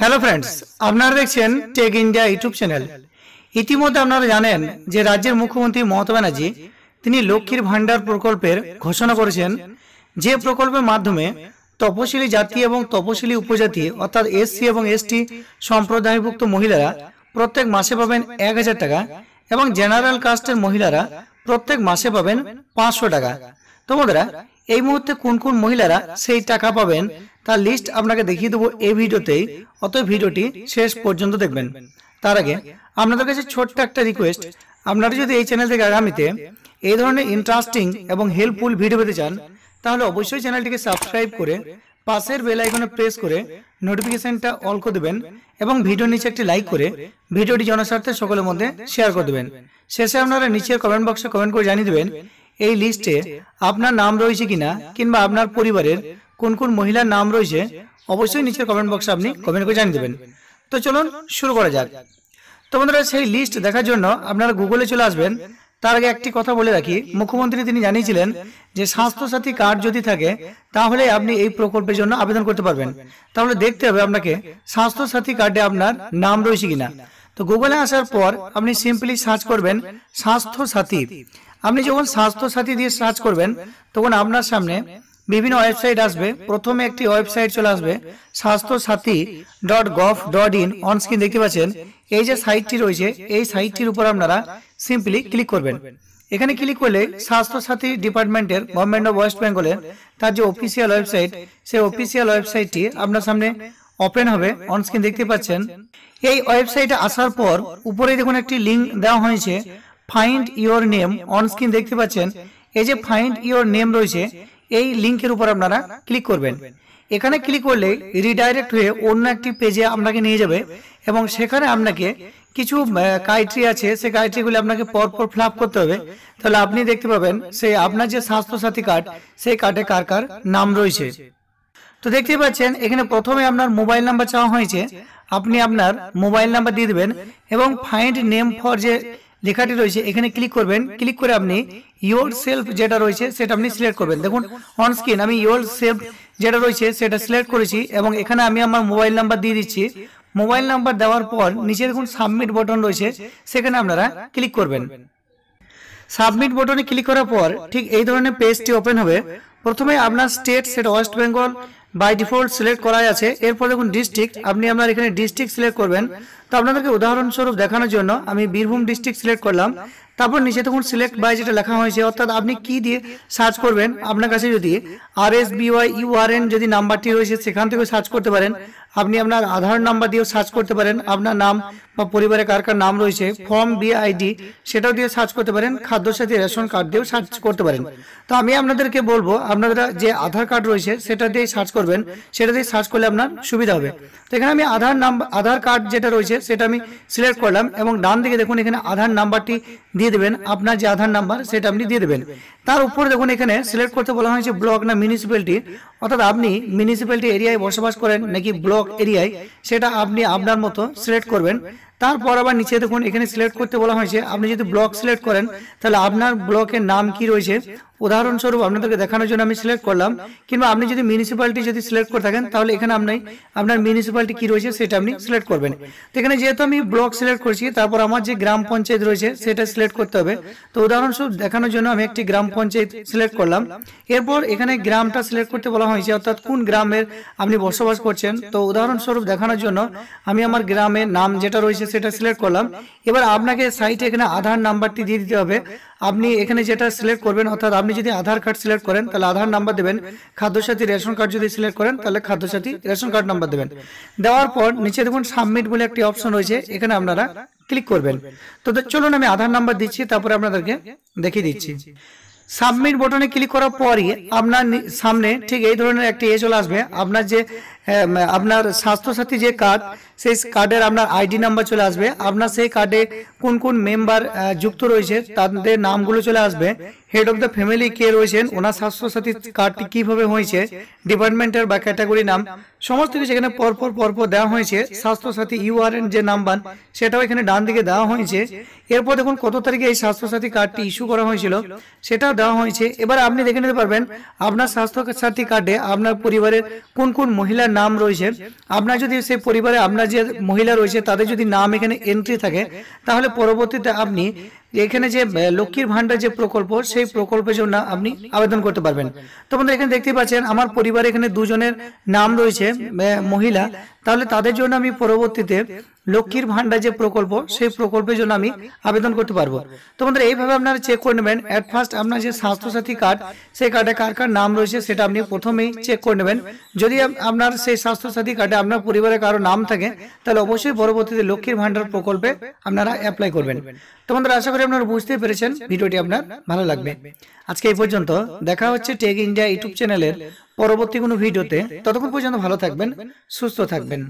hello friends আপনারা দেখছেন take India YouTube channel ইতিমধ্যে আপনারা জানেন যে রাজ্যের মুখ্যমন্ত্রী মমতা ব্যানার্জি তিনি লক্ষ্মীর ভাণ্ডার প্রকল্পের ঘোষণা করেছেন যে প্রকল্পের মাধ্যমে তপশিলি জাতি এবং তপশিলি উপজাতি অর্থাৎ এসসি এবং এসটি সম্প্রদায়ভুক্ত মহিলারা প্রত্যেক মাসে পাবেন এক হাজার টাকা এবং জেনারেল কাস্টের মহিলারা প্রত্যেক মাসে পাবেন পাঁচশো টাকা তোমাদের এই মুহূর্তে কোন কোন মহিলারা সেই টাকা পাবেন তার লিস্ট আপনাকে দেখিয়ে দেবো এই ভিডিওতেই অত ভিডিওটি শেষ পর্যন্ত দেখবেন তার আগে আপনাদের কাছে ছোট্ট একটা রিকোয়েস্ট আপনারা যদি এই চ্যানেল থেকে আগামীতে এই ধরনের ইন্টারেস্টিং এবং হেল্পফুল ভিডিও পেতে চান তাহলে অবশ্যই চ্যানেলটিকে সাবস্ক্রাইব করে পাশের বেল আইকনে প্রেস করে নোটিফিকেশনটা অল করে দেবেন এবং ভিডিও নিচে একটি লাইক করে ভিডিওটি জনস্বার্থে সকলের মধ্যে শেয়ার করে দেবেন শেষে আপনারা নিচের কমেন্ট বক্সে কমেন্ট করে জানিয়ে দেবেন এই লিস্টে আপনার নাম রয়েছে কিনা কিংবা আপনার পরিবারের কোন কোন মহিলার নাম রয়েছে অবশ্যই নিচের কমেন্ট বক্সে আপনি কমেন্ট করে জানিয়ে দেবেন তো চলুন শুরু করা যাক তো বন্ধুরা সেই লিস্ট দেখার জন্য আপনারা গুগলে চলে আসবেন তার আগে একটি কথা বলে রাখি মুখ্যমন্ত্রী তিনি জানিয়েছিলেন যে স্বাস্থ্যসাথী কার্ড যদি থাকে তাহলে আপনি এই প্রকল্পের জন্য আবেদন করতে পারবেন তাহলে দেখতে হবে আপনাকে স্বাস্থ্যসাথী কার্ডে আপনার নাম রয়েছে কিনা তো গুগলে আসার পর আপনি সিম্পলি সার্চ করবেন স্বাস্থ্যসাথী আপনি যখন স্বাস্থ্যসাথী দিয়ে সার্চ করবেন তখন আপনার সামনে বিভিন্ন ওয়েবসাইট আসবে প্রথমে একটি ওয়েবসাইট চলে আসবে Swasthyasathi dot gov dot in on screen দেখতে পাচ্ছেন এই যে সাইটটি রয়েছে এই সাইটটির উপর আপনারা সিম্পলি ক্লিক করবেন এখানে ক্লিক করলে স্বাস্থ্যসাথী ডিপার্টমেন্টের গভর্নমেন্ট অফ ওয়েস্ট বেঙ্গলের তার যে অফিসিয়াল ওয়েবসাইট সেই অফিসিয়াল ওয়েবসাইটটি আপনার সামনে ওপেন হবে অন স্ক্রিন দেখতে পাচ্ছেন এই ওয়েবসাইটে আসার পর উপরে দেখুন একটি লিঙ্ক দেওয়া হয়েছে find your name on screen দেখতে পাচ্ছেন এই যে ফাইন্ড ইওর নেম রয়েছে এই লিঙ্কের উপর আপনারা ক্লিক করবেন এখানে ক্লিক করলে রিডাইরেক্ট হয়ে অন্য একটি পেজে আপনাকে নিয়ে যাবে এবং সেখানে আপনাকে কিছু কাইট্রি আছে সেই কাইট্রিগুলি আপনাকে পরপর ফ্লাপ করতে হবে তাহলে আপনি দেখতে পাবেন সেই আপনার যে স্বাস্থ্যসাথী কার্ড সেই কার্ডে কার কার নাম রয়েছে তো দেখতে পাচ্ছেন এখানে প্রথমে আপনার মোবাইল নাম্বার চাওয়া হয়েছে আপনি আপনার মোবাইল নাম্বার দিয়ে দেবেন এবং ফাইন্ড নেম ফর যে লেখাটি রয়েছে এখানে ক্লিক করবেন ক্লিক করে আপনি ইয়োর সেলফ যেটা রয়েছে সেটা আপনি সিলেক্ট করবেন দেখুন অন স্ক্রিন আমি ইয়োর সেলফ যেটা রয়েছে সেটা সিলেক্ট করেছি এবং এখানে আমি আমার মোবাইল নাম্বার দিয়ে দিচ্ছি মোবাইল নাম্বার দেওয়ার পর নিচে দেখুন সাবমিট বটন রয়েছে সেখানে আপনারা ক্লিক করবেন সাবমিট বটনে ক্লিক করার পর ঠিক এই ধরনের পেজটি ওপেন হবে প্রথমে আপনার স্টেট সেটা West Bengal by default select করাই আছে এরপর দেখুন ডিস্ট্রিক্ট আপনি আপনার এখানে ডিস্ট্রিক্ট সিলেক্ট করবেন তো আপনাদেরকে উদাহরণস্বরূপ দেখানোর জন্য আমি বীরভূম ডিস্ট্রিক্ট সিলেক্ট করলাম তারপর নিচে তখন সিলেক্ট বাই যেটা লেখা হয়েছে অর্থাৎ আপনি কি দিয়ে সার্চ করবেন আপনার কাছে যদি আর এস বিওয়াই এন যদি নাম্বারটি রয়েছে সেখান থেকেও সার্চ করতে পারেন আপনি আপনার আধার নাম্বার দিয়েও সার্চ করতে পারেন আপনার নাম বা পরিবারে কার কার নাম রয়েছে ফর্ম বিআইডি সেটাও দিয়ে সার্চ করতে পারেন খাদ্য সাথী রেশন কার্ড দিয়েও সার্চ করতে পারেন তো আমি আপনাদেরকে বলবো আপনারা যে আধার কার্ড রয়েছে সেটা দিয়ে সার্চ করবেন সেটা দিয়ে সার্চ করলে আপনার সুবিধা হবে তো এখানে আমি আধার নাম্বার আধার কার্ড যেটা রয়েছে সেটা আমি সিলেক্ট করলাম এবং ডান দিকে দেখুন এখানে আধার নাম্বারটি দিয়ে দেবেন আপনার যে আধার নাম্বার সেটা আপনি দিয়ে দেবেন তার উপরে দেখুন এখানে সিলেক্ট করতে বলা হয়েছে ব্লক না মিউনিসিপ্যালিটি অর্থাৎ আপনি মিউনিসিপ্যালিটি এরিয়ায় বসবাস করেন নাকি ব্লক এরিয়ায় সেটা আপনি আপনার মতো সিলেক্ট করবেন তারপর আবার নিচে দেখুন এখানে সিলেক্ট করতে বলা হয়েছে আপনি যদি ব্লক সিলেক্ট করেন তাহলে আপনার ব্লকের নাম কি রয়েছে উদাহরণস্বরূপ আপনাদেরকে দেখানোর জন্য আমি সিলেক্ট করলাম কিংবা আপনি যদি মিউনিসিপ্যালিটি যদি সিলেক্ট করে থাকেন তাহলে এখানে আপনি আপনার মিউনিসিপ্যালিটি কী রয়েছে সেটা আপনি সিলেক্ট করবেন তো এখানে যেহেতু আমি ব্লক সিলেক্ট করছি তারপর আমার যে গ্রাম পঞ্চায়েত রয়েছে সেটা সিলেক্ট করতে হবে তো উদাহরণস্বরূপ দেখানোর জন্য আমি একটি গ্রাম পঞ্চায়েত সিলেক্ট করলাম এরপর এখানে গ্রামটা সিলেক্ট করতে বলা হয়েছে অর্থাৎ কোন গ্রামের আপনি বসবাস করছেন তো উদাহরণস্বরূপ দেখানোর জন্য আমি আমার গ্রামের নাম যেটা রয়েছে সেটা সিলেক্ট করলাম এবার আপনাকে সাইটে এখানে আধার নাম্বারটি দিয়ে দিতে হবে আপনি এখানে যেটা সিলেক্ট করবেন অর্থাৎ আপনি যদি আধার কার্ড সিলেক্ট করেন তাহলে আধার নাম্বার দেবেন খাদ্যসাথী রেশন কার্ড যদি সিলেক্ট করেন তাহলে খাদ্যসাথী রেশন কার্ড নাম্বার দেবেন দেওয়ার পর নিচে দেখুন সাবমিট বলে একটি অপশন রয়েছে এখানে আপনারা ক্লিক করবেন তো চলুন আমি আধার নাম্বার দিচ্ছি তারপরে আপনাদেরকে দেখিয়ে দিচ্ছি সাবমিট বটনে ক্লিক করার পরই আপনার সামনে ঠিক এই ধরনের একটি এ চলে আসবে আপনার যে হ্যাঁ, আপনার স্বাস্থ্যসাথী যে কার্ড সেই কার্ডের আপনার আইডি নাম্বার চলে আসবে আপনার সেই কার্ডে কোন কোন মেম্বার যুক্ত রয়েছে তাদের নামগুলো চলে আসবে হেড অফ দ্য ফ্যামিলি কে রয়েছেন ওনার স্বাস্থ্যসাথী কার্ডটি কীভাবে হয়েছে ডিপার্টমেন্টের বা ক্যাটাগরি নাম সমস্ত কিছু এখানে পরপর পরপর দেওয়া হয়েছে স্বাস্থ্যসাথী ইউআরএন যে নাম্বার সেটাও এখানে ডান দিকে দেওয়া হয়েছে এরপর দেখুন কত তারিখে এই স্বাস্থ্যসাথী কার্ডটি ইস্যু করা হয়েছিল সেটাও দেওয়া হয়েছে এবার আপনি দেখে নিতে পারবেন আপনার স্বাস্থ্যসাথী কার্ডে আপনার পরিবারের কোন কোন মহিলার নাম রয়েছে আপনার যদি সেই পরিবারে আপনার যে মহিলা রয়েছে তাদের যদি নাম এখানে এন্ট্রি থাকে তাহলে পরবর্তীতে আপনি এখানে যে লক্ষ্মীর ভান্ডার যে প্রকল্প সেই প্রকল্পের জন্য আপনি আবেদন করতে পারবেন তো বন্ধুরা এখানে দেখতে পাচ্ছেন আমার পরিবারে এখানে দুজনের নাম রয়েছে মহিলা তাহলে তাদের জন্য আমি পরবর্তীতে লক্ষ্মীর ভান্ডার যে প্রকল্প সেই প্রকল্পের জন্য আমি আবেদন করতে পারবো তো বন্ধুরা এইভাবে আপনারা চেক করে নেবেন অ্যাট ফার্স্ট আপনার যে স্বাস্থ্যসাথী কার্ড সেই কার্ডে কার কার নাম রয়েছে সেটা আপনি প্রথমেই চেক করে নেবেন যদি আপনার সেই স্বাস্থ্যসাথী কার্ডে আপনার পরিবারে কারো নাম থাকে তাহলে অবশ্যই পরবর্তীতে লক্ষ্মীর ভান্ডার প্রকল্পে আপনারা অ্যাপ্লাই করবেন তো বন্ধুরা আশা করি আপনারা বুঝতে পেরেছেন ভিডিওটি আপনার ভালো লাগবে আজকে এই পর্যন্ত দেখা হচ্ছে টেক ইন্ডিয়া ইউটিউব চ্যানেলের পরবর্তী কোনো ভিডিওতে ততক্ষণ পর্যন্ত ভালো থাকবেন সুস্থ থাকবেন